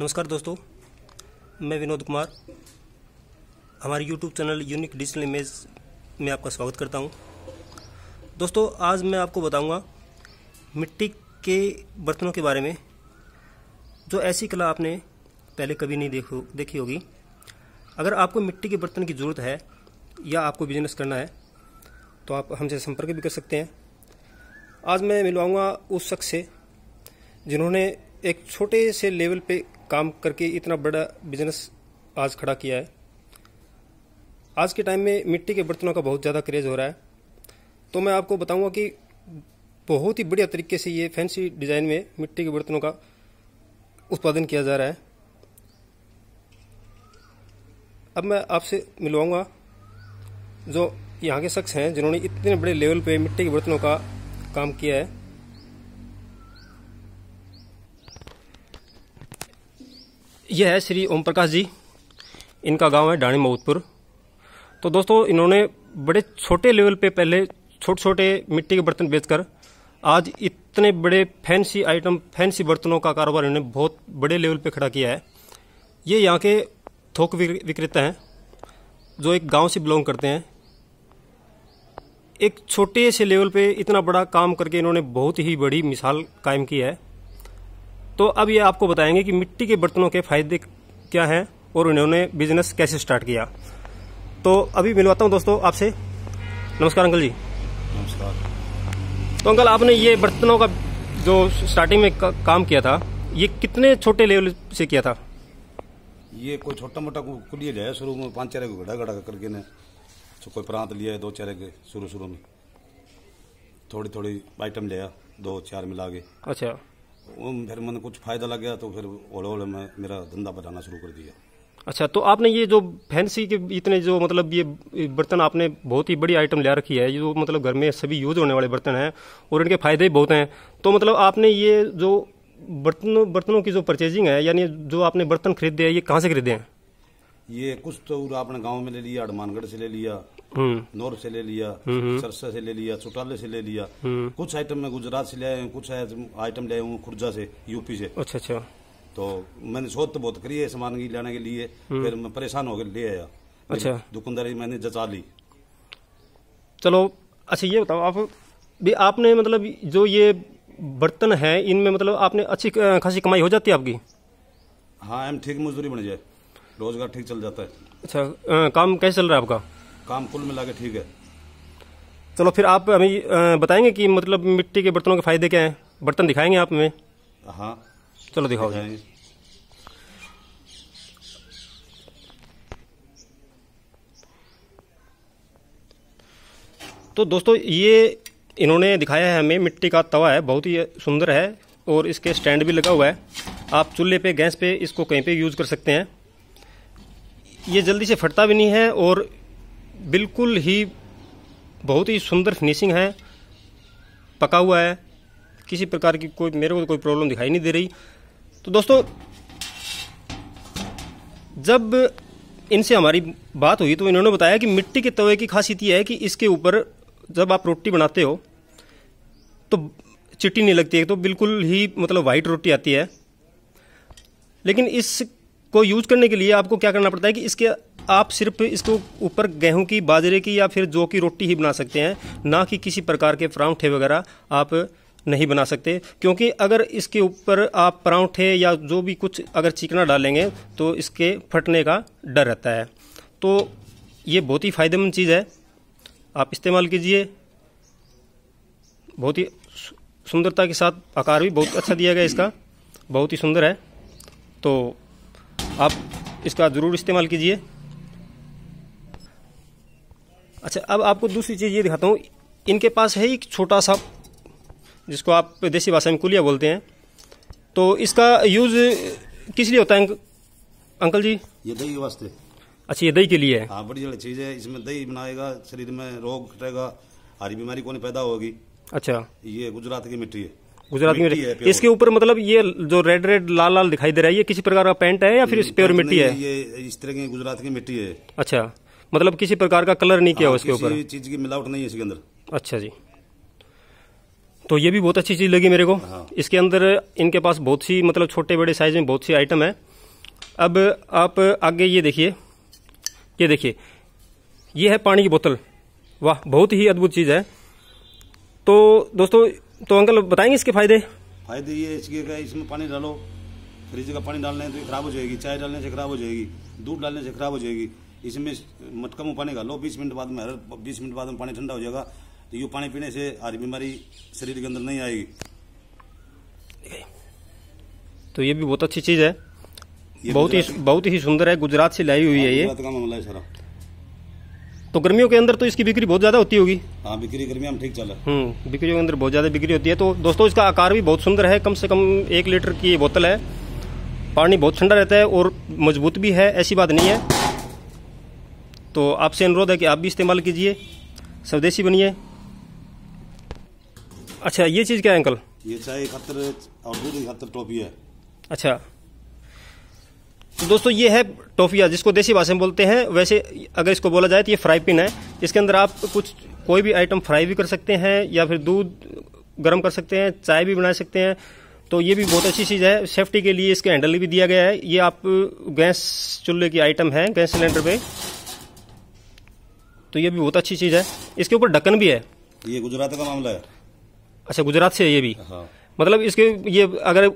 नमस्कार दोस्तों मैं विनोद कुमार हमारे YouTube channel unique digital image में आपका स्वागत करता हूं दोस्तों आज मैं आपको बताऊंगा मिट्टी के बर्तनों के बारे में जो ऐसी कला आपने पहले कभी नहीं देखो देखी होगी अगर आपको मिट्टी के बर्तन की ज़रूरत है या आपको बिजनेस करना है तो आप हमसे संपर्क भी कर सकते हैं आज मैं मिलवाऊँगा उस शख्स से जिन्होंने एक छोटे से लेवल पे काम करके इतना बड़ा बिजनेस आज खड़ा किया है आज के टाइम में मिट्टी के बर्तनों का बहुत ज़्यादा क्रेज़ हो रहा है तो मैं आपको बताऊंगा कि बहुत ही बढ़िया तरीके से ये फैंसी डिज़ाइन में मिट्टी के बर्तनों का उत्पादन किया जा रहा है अब मैं आपसे मिलवाऊंगा जो यहाँ के शख्स हैं जिन्होंने इतने बड़े लेवल पे मिट्टी के बर्तनों का काम किया है यह है श्री ओम प्रकाश जी इनका गांव है डाणी मऊदपुर तो दोस्तों इन्होंने बड़े छोटे लेवल पे पहले छोटे छोटे मिट्टी के बर्तन बेचकर आज इतने बड़े फैंसी आइटम फैंसी बर्तनों का कारोबार इन्होंने बहुत बड़े लेवल पे खड़ा किया है ये यहाँ के थोक विक्रेता हैं जो एक गांव से बिलोंग करते हैं एक छोटे से लेवल पे इतना बड़ा काम करके इन्होंने बहुत ही बड़ी मिसाल कायम की है तो अब ये आपको बताएंगे कि मिट्टी के बर्तनों के फायदे क्या हैं और उन्होंने बिजनेस कैसे स्टार्ट किया तो अभी मिलवाता हूँ दोस्तों आपसे नमस्कार अंकल जी नमस्कार तो अंकल आपने ये बर्तनों का जो स्टार्टिंग में का, काम किया था ये कितने छोटे लेवल से किया था ये कोई छोटा मोटा कुलियल जाए शुरू में पांच चेहरे को घड़ा घड़ा करके ने तो कोई प्रांत लिया है दो चेहरे के शुरू शुरू में थोड़ी थोड़ी आइटम लिया दो चार मिला के अच्छा फिर मैंने कुछ फायदा लग गया तो फिर ओले ओले में मेरा धंधा बढ़ाना शुरू कर दिया अच्छा तो आपने ये जो फैंसी के इतने जो मतलब ये बर्तन आपने बहुत ही बड़ी आइटम ले रखी है ये जो मतलब घर में सभी यूज होने वाले बर्तन हैं और इनके फायदे बहुत हैं तो मतलब आपने ये जो बर्तनों बर्तनों की जो परचेजिंग है यानी जो आपने बर्तन खरीदे हैं ये कहाँ से खरीदे हैं ये कुछ तो आपने गाँव में ले लिया हनुमानगढ़ से ले लिया हम्म। नोर से ले लिया हम्म। सरसा से ले लिया चौटाले से ले लिया हम्म। कुछ आइटम मैं गुजरात से ले कुछ आइटम ले हूँ खुर्जा से यूपी से अच्छा अच्छा तो मैंने शोध तो बहुत करी है सामान की लाने के लिए फिर मैं परेशान होकर ले आया अच्छा दुकानदारी मैंने जचा ली चलो अच्छा ये बताओ आप भी आपने मतलब जो ये बर्तन है इनमें मतलब आपने अच्छी खासी कमाई हो जाती है आपकी हाँ एम ठीक मजदूरी बन जाए रोजगार ठीक चल जाता है अच्छा आ, काम कैसे चल रहा है आपका काम कुल मिला के ठीक है चलो फिर आप हमें बताएंगे कि मतलब मिट्टी के बर्तनों के फायदे क्या हैं बर्तन दिखाएंगे आप हमें हाँ चलो दिखाओ जी तो दोस्तों ये इन्होंने दिखाया है हमें मिट्टी का तवा है बहुत ही सुंदर है और इसके स्टैंड भी लगा हुआ है आप चूल्हे पे गैस पे इसको कहीं पे यूज़ कर सकते हैं ये जल्दी से फटता भी नहीं है और बिल्कुल ही बहुत ही सुंदर फिनिशिंग है पका हुआ है किसी प्रकार की कोई मेरे को तो कोई प्रॉब्लम दिखाई नहीं दे रही तो दोस्तों जब इनसे हमारी बात हुई तो इन्होंने बताया कि मिट्टी के तवे की खासियत यह है कि इसके ऊपर जब आप रोटी बनाते हो तो चिट्टी नहीं लगती है तो बिल्कुल ही मतलब वाइट रोटी आती है लेकिन इसको यूज करने के लिए आपको क्या करना पड़ता है कि इसके आप सिर्फ इसको ऊपर गेहूं की बाजरे की या फिर जौ की रोटी ही बना सकते हैं ना कि किसी प्रकार के परांठे वगैरह आप नहीं बना सकते क्योंकि अगर इसके ऊपर आप परांठे या जो भी कुछ अगर चिकना डालेंगे तो इसके फटने का डर रहता है तो ये बहुत ही फ़ायदेमंद चीज़ है आप इस्तेमाल कीजिए बहुत ही सुंदरता के साथ आकार भी बहुत अच्छा दिया गया इसका बहुत ही सुंदर है तो आप इसका ज़रूर इस्तेमाल कीजिए अच्छा अब आपको दूसरी चीज़ ये दिखाता हूँ इनके पास है एक छोटा सा जिसको आप देसी भाषा में कुलिया बोलते हैं तो इसका यूज़ किस लिए होता है अंकल जी ये दही के वास्ते अच्छा ये दही के लिए है हाँ बढ़िया चीज़ है इसमें दही बनाएगा शरीर में रोग हटेगा हरी बीमारी को नहीं पैदा होगी अच्छा ये गुजरात की मिट्टी है गुजरात में इसके ऊपर मतलब ये जो रेड रेड लाल लाल दिखाई दे रहा है ये किसी प्रकार का पेंट है या फिर प्योर मिट्टी है ये इस तरह की गुजरात की मिट्टी है अच्छा मतलब किसी प्रकार का कलर नहीं किया हाँ, उसके ऊपर चीज की मिलावट नहीं है इसके अंदर अच्छा जी तो ये भी बहुत अच्छी चीज लगी मेरे को हाँ। इसके अंदर इनके पास बहुत सी मतलब छोटे बड़े साइज में बहुत सी आइटम है अब आप आगे ये देखिए ये देखिए ये है पानी की बोतल वाह बहुत ही अद्भुत चीज़ है तो दोस्तों तो अंकल बताएंगे इसके फायदे फायदे ये इसके का इसमें पानी डालो फ्रिज का पानी डालने तो खराब हो जाएगी चाय डालने से खराब हो जाएगी दूध डालने से खराब हो जाएगी इसमें मटका में पानी डालो बीस मिनट बाद में हर बीस मिनट बाद में पानी ठंडा हो जाएगा तो ये पानी पीने से हर बीमारी शरीर के अंदर नहीं आएगी तो ये भी बहुत अच्छी चीज़ है बहुत ही बहुत ही सुंदर है गुजरात से लाई हुई है ये मामला है सारा तो गर्मियों के अंदर तो इसकी बिक्री बहुत ज्यादा होती होगी हाँ बिक्री गर्मियों में ठीक रहा है हम्म, बिक्रियों के अंदर बहुत ज्यादा बिक्री होती है तो दोस्तों इसका आकार भी बहुत सुंदर है कम से कम एक लीटर की बोतल है पानी बहुत ठंडा रहता है और मजबूत भी है ऐसी बात नहीं है तो आपसे अनुरोध है कि आप भी इस्तेमाल कीजिए स्वदेशी बनिए अच्छा ये चीज़ क्या है अंकल ये चाय और टोपी है अच्छा तो दोस्तों ये है टोफिया जिसको देसी भाषा में बोलते हैं वैसे अगर इसको बोला जाए तो ये फ्राई पिन है इसके अंदर आप कुछ कोई भी आइटम फ्राई भी कर सकते हैं या फिर दूध गर्म कर सकते हैं चाय भी बना सकते हैं तो ये भी बहुत अच्छी चीज़ है सेफ्टी के लिए इसके हैंडल भी दिया गया है ये आप गैस चूल्हे की आइटम है गैस सिलेंडर पर तो ये भी बहुत अच्छी चीज़ है इसके ऊपर ढक्कन भी है ये गुजरात का मामला है अच्छा गुजरात से है ये भी हाँ। मतलब इसके ये अगर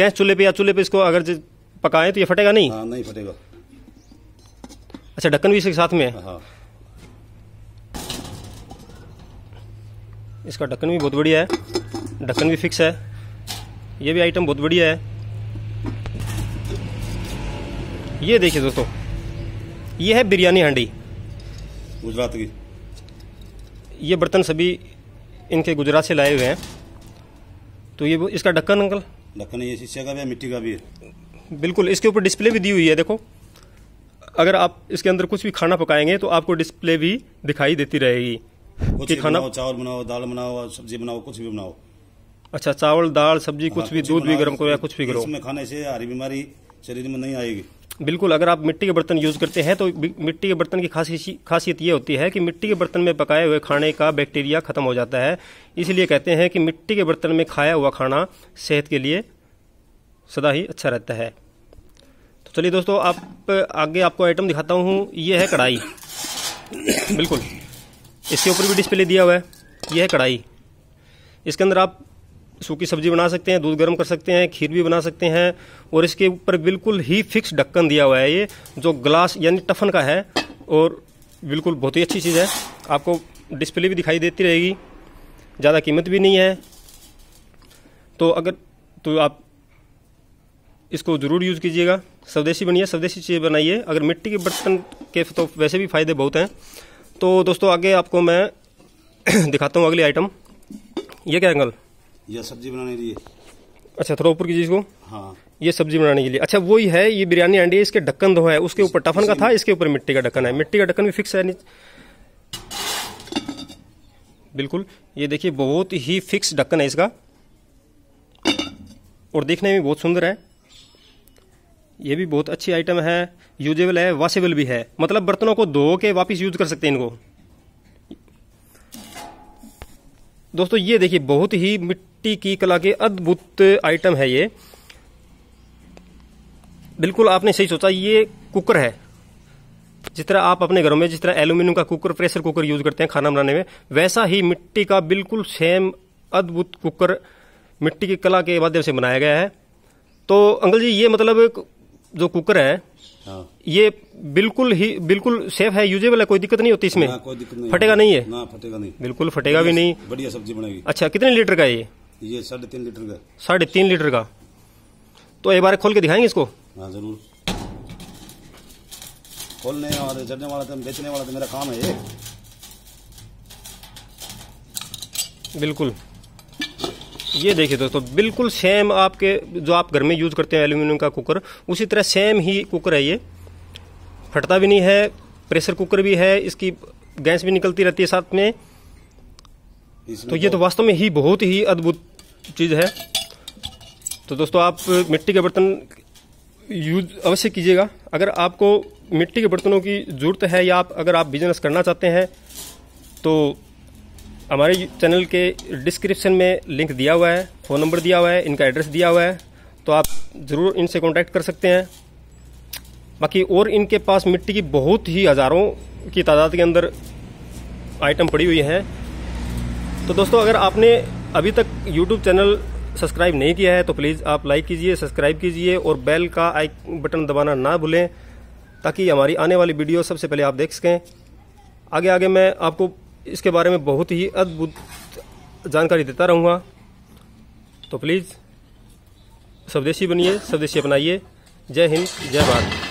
गैस चूल्हे पे या चूल्हे पे इसको अगर पकाएं तो ये फटेगा नहीं हाँ, नहीं फटेगा अच्छा ढक्कन भी इसके साथ में है हाँ। इसका ढक्कन भी बहुत बढ़िया है ढक्कन भी फिक्स है ये भी आइटम बहुत बढ़िया है ये देखिए दोस्तों ये है बिरयानी हांडी गुजरात की ये बर्तन सभी इनके गुजरात से लाए हुए हैं तो ये इसका ढक्कन अंकल ढक्कन ये शीशे का भी है मिट्टी का भी है बिल्कुल इसके ऊपर डिस्प्ले भी दी हुई है देखो अगर आप इसके अंदर कुछ भी खाना पकाएंगे तो आपको डिस्प्ले भी दिखाई देती रहेगी कि खाना चावल बनाओ दाल बनाओ सब्जी बनाओ कुछ भी बनाओ अच्छा चावल दाल सब्जी कुछ हाँ, भी दूध भी गर्म करो या कुछ भी करो इसमें खाने से हरी बीमारी शरीर में नहीं आएगी बिल्कुल अगर आप मिट्टी के बर्तन यूज़ करते हैं तो मिट्टी के बर्तन की खासी खासियत ये होती है कि मिट्टी के बर्तन में पकाए हुए खाने का बैक्टीरिया खत्म हो जाता है इसलिए कहते हैं कि मिट्टी के बर्तन में खाया हुआ खाना सेहत के लिए सदा ही अच्छा रहता है तो चलिए दोस्तों आप आगे आपको आइटम दिखाता हूँ ये है कढ़ाई बिल्कुल इसके ऊपर भी डिस्प्ले दिया हुआ है यह है कढ़ाई इसके अंदर आप सूखी सब्जी बना सकते हैं दूध गर्म कर सकते हैं खीर भी बना सकते हैं और इसके ऊपर बिल्कुल ही फिक्स ढक्कन दिया हुआ है ये जो ग्लास यानी टफन का है और बिल्कुल बहुत ही अच्छी चीज़ है आपको डिस्प्ले भी दिखाई देती रहेगी ज़्यादा कीमत भी नहीं है तो अगर तो आप इसको ज़रूर यूज़ कीजिएगा स्वदेशी बनिए स्वदेशी चीज़ बनाइए अगर मिट्टी के बर्तन के तो वैसे भी फ़ायदे बहुत हैं तो दोस्तों आगे आपको मैं दिखाता हूँ अगली आइटम ये क्या एंगल या सब्जी बनाने के लिए अच्छा थोड़ा ऊपर कीजिए इसको हाँ ये सब्जी बनाने के लिए अच्छा वही है ये बिरयानी अंडी इसके ढक्कन दो तो है उसके ऊपर टफन का था इसके ऊपर मिट्टी का ढक्कन है मिट्टी का ढक्कन भी फिक्स है बिल्कुल ये देखिए बहुत ही फिक्स ढक्कन है इसका और देखने में बहुत सुंदर है ये भी बहुत अच्छी आइटम है यूजेबल है वॉशेबल भी है मतलब बर्तनों को धो के वापस यूज कर सकते हैं इनको दोस्तों ये देखिए बहुत ही मिट्टी मिट्टी की कला के अद्भुत आइटम है ये बिल्कुल आपने सही सोचा ये कुकर है जिस तरह आप अपने घरों में जिस तरह एल्यूमिनियम का कुकर प्रेशर कुकर यूज करते हैं खाना बनाने में वैसा ही मिट्टी का बिल्कुल सेम अद्भुत कुकर मिट्टी की कला के माध्यम से बनाया गया है तो अंकल जी ये मतलब जो कुकर है हाँ। ये बिल्कुल ही बिल्कुल सेफ है यूजेबल है कोई दिक्कत नहीं होती इसमें कोई दिक्कत नहीं फटेगा नहीं है ना फटेगा नहीं बिल्कुल फटेगा भी नहीं बढ़िया सब्जी बनेगी अच्छा कितने लीटर का है ये ये साढ़े तीन लीटर का साढ़े तीन लीटर का तो एक बार खोल के दिखाएंगे इसको हाँ जरूर खोलने और चढ़ने वाला तो बेचने वाला तो मेरा काम है ये बिल्कुल ये देखिए दोस्तों बिल्कुल सेम आपके जो आप घर में यूज़ करते हैं एल्यूमिनियम का कुकर उसी तरह सेम ही कुकर है ये फटता भी नहीं है प्रेशर कुकर भी है इसकी गैस भी निकलती रहती है साथ में तो ये तो, तो वास्तव में ही बहुत ही अद्भुत चीज़ है तो दोस्तों आप मिट्टी के बर्तन यूज अवश्य कीजिएगा अगर आपको मिट्टी के बर्तनों की ज़रूरत है या आप अगर आप बिजनेस करना चाहते हैं तो हमारे चैनल के डिस्क्रिप्शन में लिंक दिया हुआ है फ़ोन नंबर दिया हुआ है इनका एड्रेस दिया हुआ है तो आप ज़रूर इनसे कांटेक्ट कर सकते हैं बाकी और इनके पास मिट्टी की बहुत ही हज़ारों की तादाद के अंदर आइटम पड़ी हुई हैं तो दोस्तों अगर आपने अभी तक यूट्यूब चैनल सब्सक्राइब नहीं किया है तो प्लीज़ आप लाइक कीजिए सब्सक्राइब कीजिए और बेल का आई बटन दबाना ना भूलें ताकि हमारी आने वाली वीडियो सबसे पहले आप देख सकें आगे आगे मैं आपको इसके बारे में बहुत ही अद्भुत जानकारी देता रहूँगा तो प्लीज़ स्वदेशी बनिए स्वदेशी अपनाइए जय हिंद जय भारत